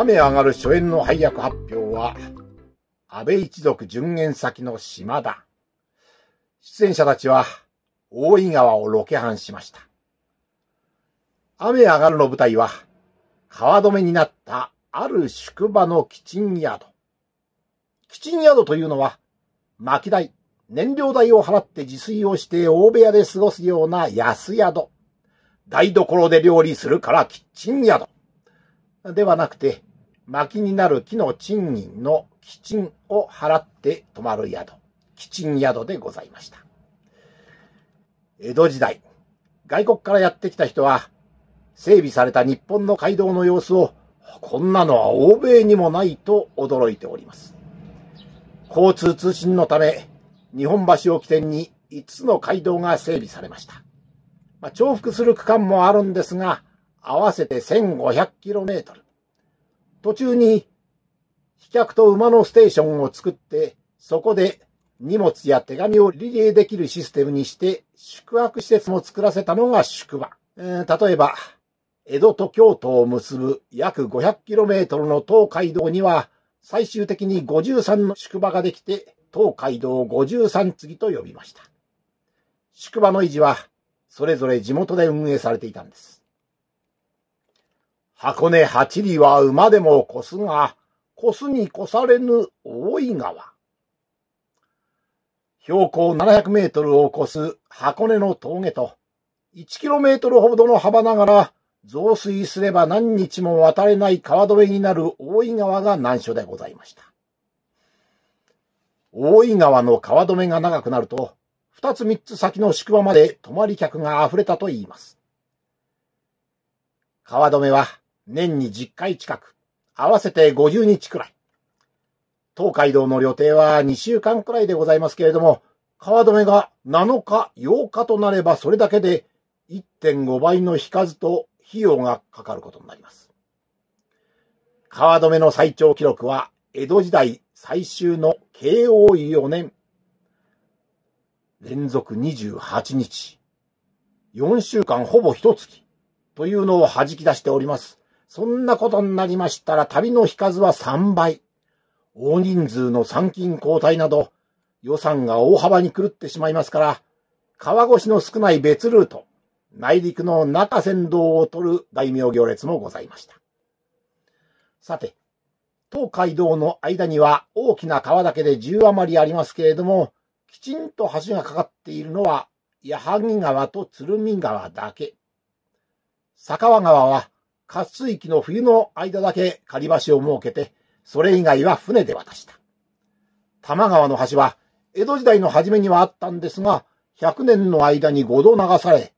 雨上がる初演の配役発表は、安倍一族巡演先の島田。出演者たちは、大井川をロケハンしました。雨上がるの舞台は、川止めになったある宿場のキチン宿。キチン宿というのは、薪代、燃料代を払って自炊をして大部屋で過ごすような安宿。台所で料理するからキッチン宿。ではなくて、薪になる木の賃金の基賃を払って泊まる宿、基賃宿でございました。江戸時代、外国からやってきた人は、整備された日本の街道の様子を、こんなのは欧米にもないと驚いております。交通通信のため、日本橋を起点に5つの街道が整備されました。まあ、重複する区間もあるんですが、合わせて 1500km。途中に飛脚と馬のステーションを作って、そこで荷物や手紙をリレーできるシステムにして、宿泊施設も作らせたのが宿場。えー、例えば、江戸と京都を結ぶ約 500km の東海道には、最終的に53の宿場ができて、東海道53次と呼びました。宿場の維持は、それぞれ地元で運営されていたんです。箱根八里は馬でも越すが、越すに越されぬ大井川。標高700メートルを越す箱根の峠と、1キロメートルほどの幅ながら、増水すれば何日も渡れない川止めになる大井川が難所でございました。大井川の川止めが長くなると、2つ3つ先の宿場まで泊まり客が溢れたと言います。川止めは年に10回近く、合わせて50日くらい。東海道の旅程は2週間くらいでございますけれども、川留めが7日、8日となればそれだけで1.5倍の引かずと費用がかかることになります。川留めの最長記録は江戸時代最終の慶応4年。連続28日。4週間ほぼ一月というのを弾き出しております。そんなことになりましたら旅の引かずは3倍。大人数の参勤交代など、予算が大幅に狂ってしまいますから、川越しの少ない別ルート、内陸の中仙道を取る大名行列もございました。さて、東海道の間には大きな川だけで10余りありますけれども、きちんと橋がかかっているのは、矢作川と鶴見川だけ。坂川川は滑水期の冬の間だけ狩り橋を設けて、それ以外は船で渡した。玉川の橋は、江戸時代の初めにはあったんですが、100年の間に5度流され、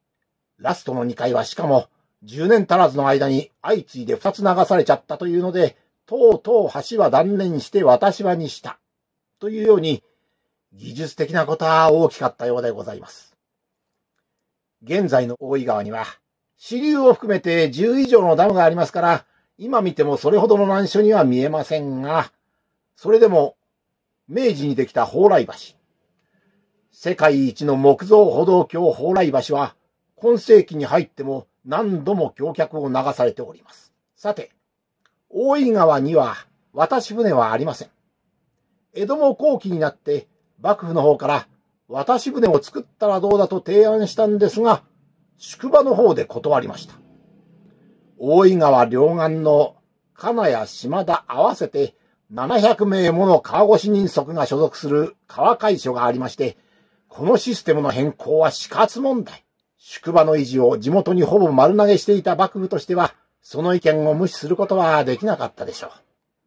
ラストの2回はしかも、10年足らずの間に相次いで2つ流されちゃったというので、とうとう橋は断念して私はにした。というように、技術的なことは大きかったようでございます。現在の大井川には、支流を含めて10以上のダムがありますから、今見てもそれほどの難所には見えませんが、それでも、明治にできた蓬莱橋。世界一の木造歩道橋蓬莱橋は、今世紀に入っても何度も橋脚を流されております。さて、大井川には渡し船はありません。江戸も後期になって幕府の方から渡し船を作ったらどうだと提案したんですが、宿場の方で断りました。大井川両岸の金谷島田合わせて700名もの川越人足が所属する川会所がありまして、このシステムの変更は死活問題。宿場の維持を地元にほぼ丸投げしていた幕府としては、その意見を無視することはできなかったでしょう。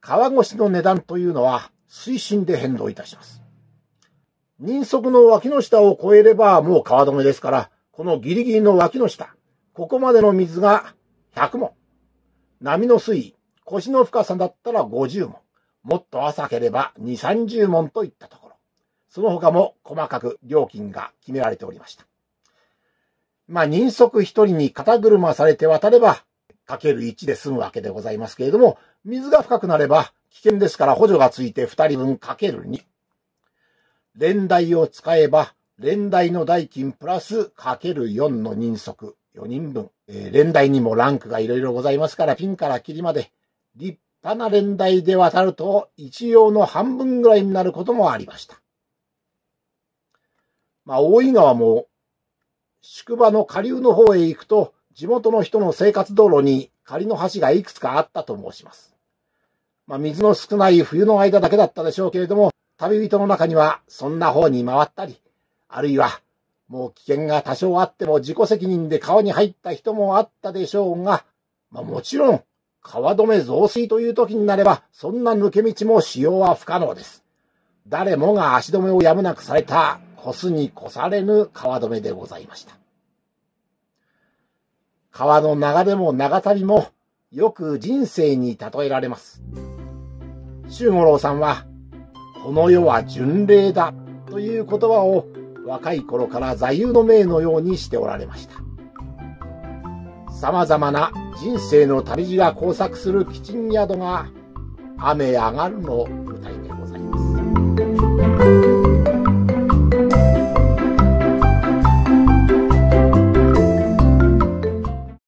川越の値段というのは推進で変動いたします。人足の脇の下を越えればもう川止めですから、このギリギリの脇の下、ここまでの水が100問。波の水位、腰の深さだったら50問。もっと浅ければ2、30問といったところ。その他も細かく料金が決められておりました。まあ、人足一人に肩車されて渡れば、かける1で済むわけでございますけれども、水が深くなれば危険ですから補助がついて2人分かける2。連台を使えば連代の代金プラスかける4の人足4人分。えー、連台にもランクがいろいろございますから、ピンからキリまで、立派な連代で渡ると、一応の半分ぐらいになることもありました。まあ、大井川も、宿場の下流の方へ行くと、地元の人の生活道路に仮の橋がいくつかあったと申します。まあ、水の少ない冬の間だけだったでしょうけれども、旅人の中にはそんな方に回ったり、あるいは、もう危険が多少あっても自己責任で川に入った人もあったでしょうが、まあ、もちろん、川止め増水という時になれば、そんな抜け道も使用は不可能です。誰もが足止めをやむなくされた、こすに越されぬ川止めでございました。川の流れも長旅も、よく人生に例えられます。周五郎さんは、この世は巡礼だという言葉を若い頃から座右の銘のようにしておられました様々な人生の旅路が交錯するチン宿が雨上がるの